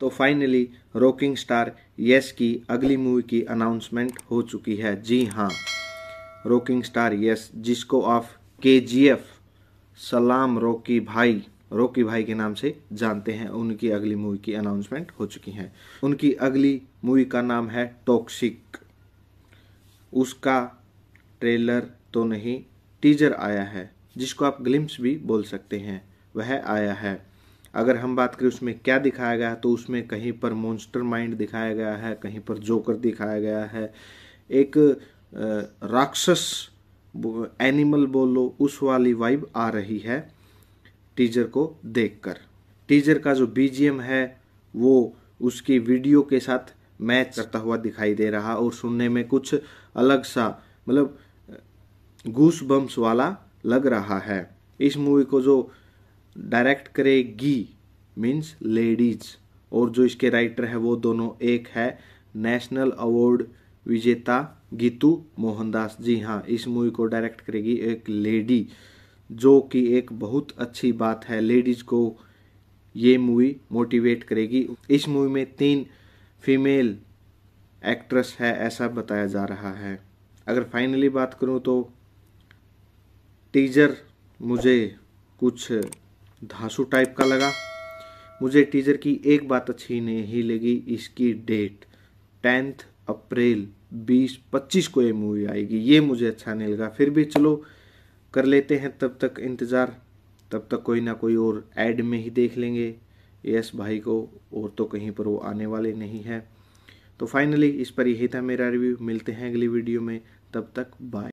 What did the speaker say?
तो finally rocking star yes की अगली मूवी की अनाउंसमेंट हो चुकी है जी हाँ रॉकिंग स्टार यस जिसको आप के जी एफ सलाम रोकी भाई रोकी भाई के नाम से जानते हैं उनकी अगली मूवी की अनाउंसमेंट हो चुकी है उनकी अगली मूवी का नाम है टॉक्सिक उसका ट्रेलर तो नहीं टीजर आया है जिसको आप ग्लिम्स भी बोल सकते हैं वह आया है अगर हम बात करें उसमें क्या दिखाया गया तो उसमें कहीं पर मोन्स्टर माइंड दिखाया गया है कहीं पर जोकर दिखाया गया है एक राक्षस एनिमल बोलो उस वाली वाइब आ रही है टीजर को देखकर टीजर का जो बीजीएम है वो उसकी वीडियो के साथ मैच करता हुआ दिखाई दे रहा और सुनने में कुछ अलग सा मतलब घूस बम्स वाला लग रहा है इस मूवी को जो डायरेक्ट करेगी मीन्स लेडीज और जो इसके राइटर है वो दोनों एक है नेशनल अवार्ड विजेता गीतू मोहनदास जी हाँ इस मूवी को डायरेक्ट करेगी एक लेडी जो कि एक बहुत अच्छी बात है लेडीज़ को ये मूवी मोटिवेट करेगी इस मूवी में तीन फीमेल एक्ट्रेस है ऐसा बताया जा रहा है अगर फाइनली बात करूँ तो टीजर मुझे कुछ धांसू टाइप का लगा मुझे टीजर की एक बात अच्छी नहीं लगी इसकी डेट टेंथ अप्रैल बीस पच्चीस को ये मूवी आएगी ये मुझे अच्छा नहीं लगा फिर भी चलो कर लेते हैं तब तक इंतज़ार तब तक कोई ना कोई और ऐड में ही देख लेंगे यस भाई को और तो कहीं पर वो आने वाले नहीं है तो फाइनली इस पर यही था मेरा रिव्यू मिलते हैं अगली वीडियो में तब तक बाय